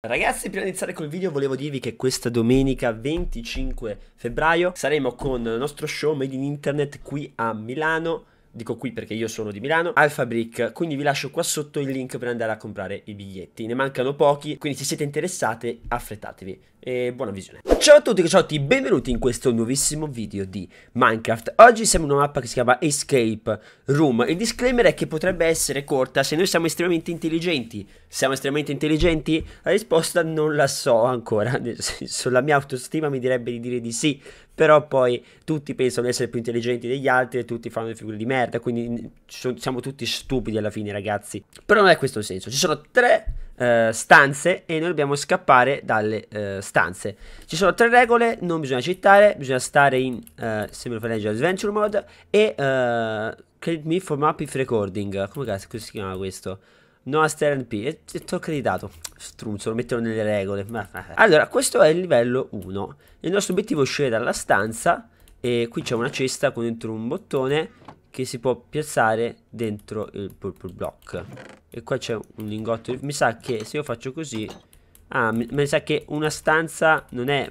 Ragazzi, prima di iniziare col video volevo dirvi che questa domenica 25 febbraio saremo con il nostro show Made in Internet qui a Milano. Dico qui perché io sono di Milano, Alfa Brick, quindi vi lascio qua sotto il link per andare a comprare i biglietti. Ne mancano pochi, quindi se siete interessate affrettatevi e buona visione. Ciao a tutti ciao a tutti, benvenuti in questo nuovissimo video di Minecraft. Oggi siamo in una mappa che si chiama Escape Room. Il disclaimer è che potrebbe essere corta se noi siamo estremamente intelligenti. Siamo estremamente intelligenti? La risposta non la so ancora, nel senso la mia autostima mi direbbe di dire di sì, però poi tutti pensano di essere più intelligenti degli altri e tutti fanno le figure di merda, quindi mm, siamo tutti stupidi alla fine ragazzi. Però non è questo il senso, ci sono tre eh, stanze e noi dobbiamo scappare dalle eh, stanze. Ci sono tre regole, non bisogna citare, bisogna stare in eh, Simple Financial Adventure Mode e eh, Credit Me for Map if Recording. Come cazzo si chiama questo? No Aster NP. E ti ho creditato. Strunzo, lo metterò nelle regole. Eh. Allora, questo è il livello 1. Il nostro obiettivo è uscire dalla stanza e qui c'è una cesta con dentro un bottone che si può piazzare dentro il purple block e qua c'è un lingotto mi sa che se io faccio così ah mi, mi sa che una stanza non è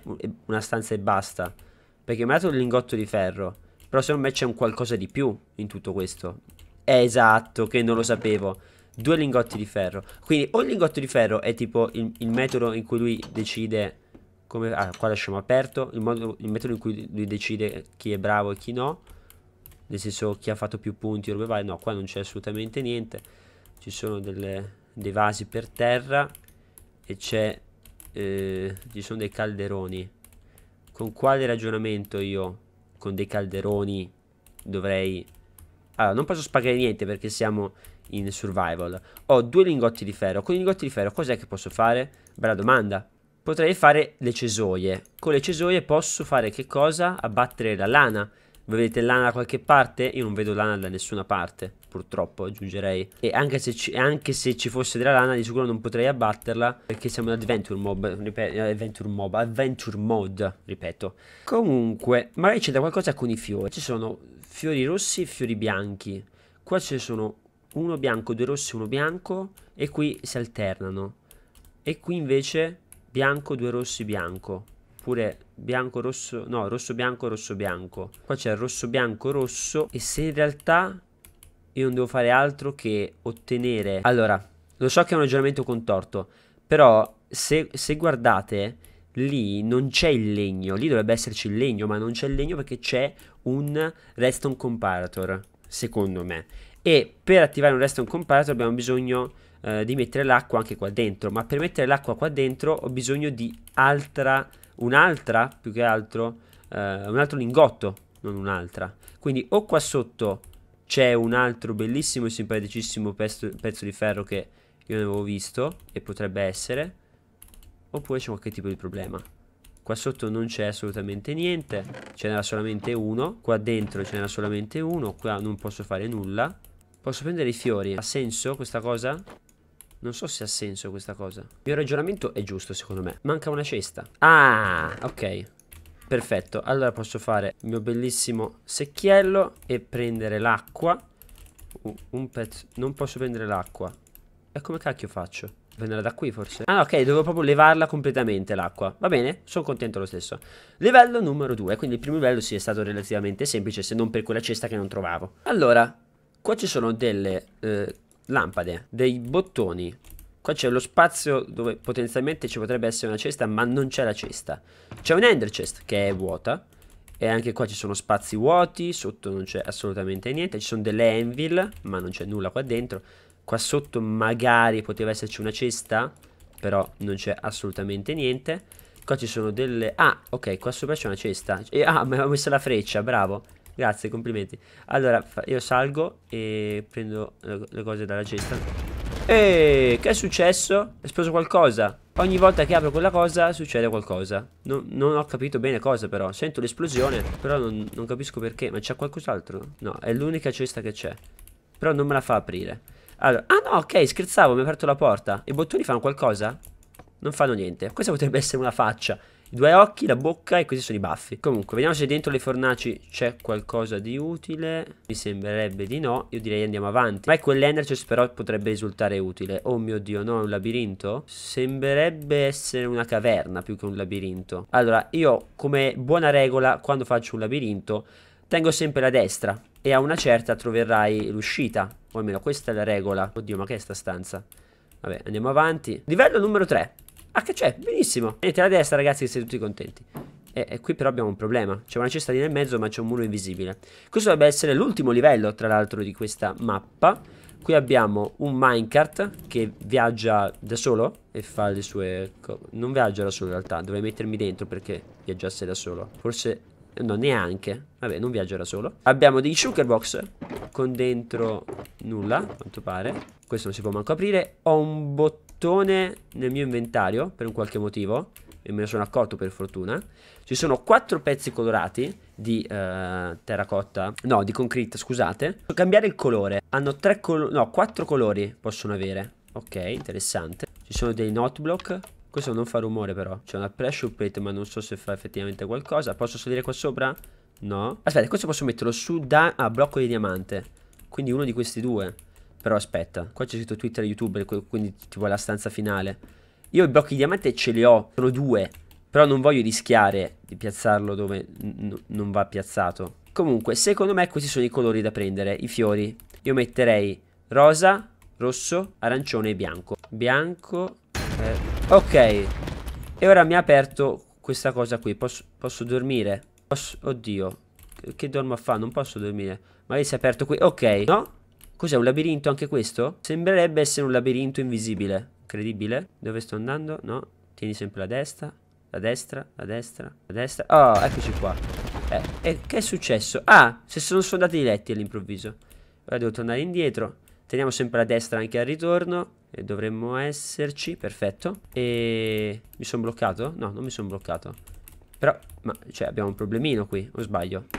una stanza e basta perché mi ha dato un lingotto di ferro però secondo me c'è un qualcosa di più in tutto questo esatto che non lo sapevo due lingotti di ferro quindi o il lingotto di ferro è tipo il, il metodo in cui lui decide come ah qua lasciamo aperto il, modo, il metodo in cui lui decide chi è bravo e chi no nel senso chi ha fatto più punti dove vai no qua non c'è assolutamente niente ci sono delle, dei vasi per terra e c'è eh, ci sono dei calderoni con quale ragionamento io con dei calderoni dovrei allora non posso spagare niente perché siamo in survival ho due lingotti di ferro con i lingotti di ferro cos'è che posso fare? bella domanda potrei fare le cesoie con le cesoie posso fare che cosa? abbattere la lana Vedete lana da qualche parte? Io non vedo lana da nessuna parte, purtroppo, aggiungerei. E anche se ci, anche se ci fosse della lana, di sicuro non potrei abbatterla, perché siamo in Adventure Mob, ripeto, eh, Adventure Mob, Adventure Mode, ripeto. Comunque, magari c'è da qualcosa con i fiori. Ci sono fiori rossi e fiori bianchi. Qua ce ne sono uno bianco, due rossi, uno bianco, e qui si alternano. E qui invece bianco, due rossi, bianco oppure bianco rosso no rosso bianco rosso bianco qua c'è il rosso bianco rosso e se in realtà io non devo fare altro che ottenere allora lo so che è un ragionamento contorto però se, se guardate lì non c'è il legno lì dovrebbe esserci il legno ma non c'è il legno perché c'è un redstone comparator secondo me e per attivare un redstone comparator abbiamo bisogno eh, di mettere l'acqua anche qua dentro ma per mettere l'acqua qua dentro ho bisogno di altra un'altra, più che altro, eh, un altro lingotto, non un'altra. Quindi o qua sotto c'è un altro bellissimo e simpaticissimo pezzo, pezzo di ferro che io non avevo visto e potrebbe essere, oppure c'è qualche tipo di problema. Qua sotto non c'è assolutamente niente, ce n'era solamente uno, qua dentro ce n'era solamente uno, qua non posso fare nulla. Posso prendere i fiori, ha senso questa cosa? Non so se ha senso questa cosa. Il mio ragionamento è giusto, secondo me. Manca una cesta. Ah, ok. Perfetto. Allora posso fare il mio bellissimo secchiello e prendere l'acqua. un pezzo. Non posso prendere l'acqua. E come cacchio faccio? Prenderla da qui forse? Ah ok, devo proprio levarla completamente l'acqua Va bene, sono contento lo stesso Livello numero 2, quindi il primo livello sì è stato relativamente semplice Se non per quella cesta che non trovavo Allora, qua ci sono delle eh, lampade, dei bottoni. Qua c'è lo spazio dove potenzialmente ci potrebbe essere una cesta, ma non c'è la cesta. C'è un ender chest che è vuota. E anche qua ci sono spazi vuoti, sotto non c'è assolutamente niente. Ci sono delle anvil, ma non c'è nulla qua dentro. Qua sotto magari poteva esserci una cesta, però non c'è assolutamente niente. Qua ci sono delle... Ah, ok, qua sopra c'è una cesta. E, ah, mi avevo messo la freccia, bravo. Grazie, complimenti. Allora, io salgo e prendo le cose dalla cesta. Eeeh, che è successo? È esploso qualcosa. Ogni volta che apro quella cosa succede qualcosa. Non, non ho capito bene cosa però. Sento l'esplosione, però non, non capisco perché. Ma c'è qualcos'altro? No, è l'unica cesta che c'è. Però non me la fa aprire. Allora, ah no, ok, scherzavo, mi ha aperto la porta. I bottoni fanno qualcosa? Non fanno niente. Questa potrebbe essere una faccia i due occhi, la bocca e questi sono i baffi. Comunque, vediamo se dentro le fornaci c'è qualcosa di utile. Mi sembrerebbe di no. Io direi andiamo avanti. Ma quell'ender chest cioè, però potrebbe risultare utile. Oh mio Dio, no, è un labirinto? Sembrerebbe essere una caverna più che un labirinto. Allora, io come buona regola, quando faccio un labirinto, tengo sempre la destra. E a una certa troverai l'uscita. O almeno questa è la regola. Oddio, ma che è sta stanza? Vabbè, andiamo avanti. Livello numero 3. Ah che c'è? Benissimo Niente la destra ragazzi che siete tutti contenti e, eh, e, eh, qui però abbiamo un problema C'è una cesta lì nel mezzo ma c'è un muro invisibile Questo dovrebbe essere l'ultimo livello tra l'altro di questa mappa Qui abbiamo un minecart che viaggia da solo e fa le sue... Non viaggia da solo in realtà, dovrei mettermi dentro perché viaggiasse da solo. Forse... No, neanche. Vabbè, non viaggia da solo. Abbiamo dei sugar box con dentro nulla, a quanto pare. Questo non si può manco aprire. Ho un bottone cartone nel mio inventario per un qualche motivo e me ne sono accorto per fortuna. Ci sono quattro pezzi colorati di eh, terracotta, no, di concrete, scusate. Posso cambiare il colore. Hanno tre colori, no, quattro colori possono avere. Ok, interessante. Ci sono dei noteblock. Questo non fa rumore però. C'è una pressure plate, ma non so se fa effettivamente qualcosa. Posso salire qua sopra? No. Aspetta, questo posso metterlo su da... Ah, blocco di diamante. Quindi uno di questi due. Però aspetta, qua c'è scritto Twitter e YouTube, quindi tipo la stanza finale. Io i blocchi di diamante ce li ho, sono due. Però non voglio rischiare di piazzarlo dove non va piazzato. Comunque, secondo me questi sono i colori da prendere, i fiori. Io metterei rosa, rosso, arancione e bianco. Bianco... Eh. Ok. E ora mi ha aperto questa cosa qui. Posso, posso dormire? Posso, oddio. Che, dormo a fa? Non posso dormire. Magari si è aperto qui. Ok. No? Cos'è un labirinto anche questo? Sembrerebbe essere un labirinto invisibile. Credibile? Dove sto andando? No. Tieni sempre la destra. La destra, la destra, la destra. Oh, eccoci qua. Eh, eh, che è successo? Ah, se sono, sfondati i letti all'improvviso. Ora devo tornare indietro. Teniamo sempre la destra anche al ritorno. E dovremmo esserci. Perfetto. E... Mi sono bloccato? No, non mi sono bloccato. Però, ma, cioè, abbiamo un problemino qui, o sbaglio?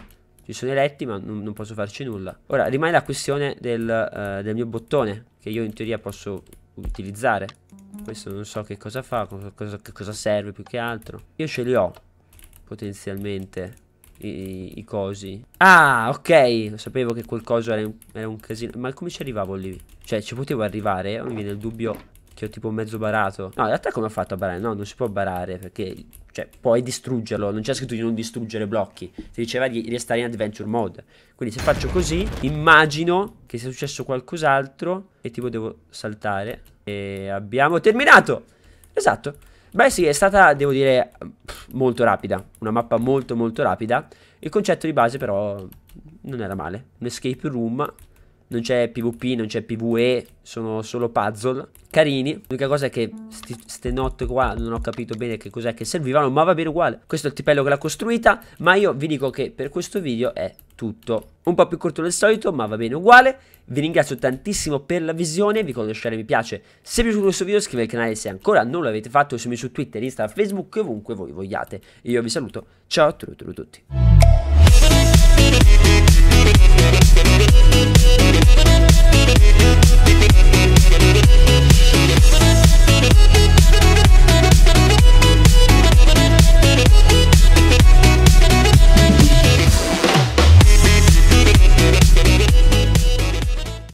mi sono eletti ma non, non, posso farci nulla. Ora rimane la questione del, uh, del mio bottone che io in teoria posso utilizzare. Questo non so che cosa fa, cosa, che cosa serve più che altro. Io ce li ho potenzialmente i, i, cosi. Ah, ok. Sapevo che quel coso era un, era un casino. Ma come ci arrivavo lì? Cioè, ci potevo arrivare? Mi viene il dubbio che ho tipo mezzo barato. No, in realtà come ho fatto a barare? No, non si può barare perché... Cioè, puoi distruggerlo. Non c'è scritto di non distruggere blocchi. Si diceva di restare in adventure mode. Quindi se faccio così, immagino che sia successo qualcos'altro e tipo devo saltare. E abbiamo terminato! Esatto. Beh sì, è stata, devo dire, molto rapida. Una mappa molto molto rapida. Il concetto di base però non era male. Un escape room non c'è PvP, non c'è PvE, sono solo puzzle carini. L'unica cosa è che queste notte qua non ho capito bene che cos'è che servivano, ma va bene uguale. Questo è il tipello che l'ha costruita, ma io vi dico che per questo video è tutto. Un po' più corto del solito, ma va bene uguale. Vi ringrazio tantissimo per la visione, vi conto lasciare mi piace se vi è piaciuto questo video, iscrivetevi al canale se ancora non l'avete fatto, seguimi su Twitter, Instagram, Facebook, ovunque voi vogliate. Io vi saluto, ciao a tutti.